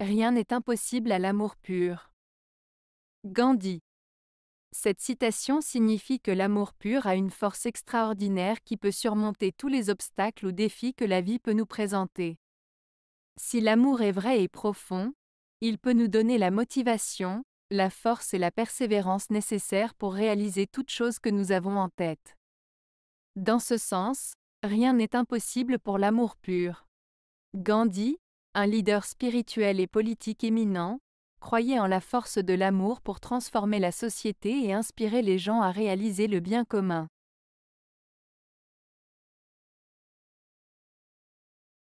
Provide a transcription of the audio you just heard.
Rien n'est impossible à l'amour pur. Gandhi. Cette citation signifie que l'amour pur a une force extraordinaire qui peut surmonter tous les obstacles ou défis que la vie peut nous présenter. Si l'amour est vrai et profond, il peut nous donner la motivation, la force et la persévérance nécessaires pour réaliser toute chose que nous avons en tête. Dans ce sens, rien n'est impossible pour l'amour pur. Gandhi, un leader spirituel et politique éminent, croyait en la force de l'amour pour transformer la société et inspirer les gens à réaliser le bien commun.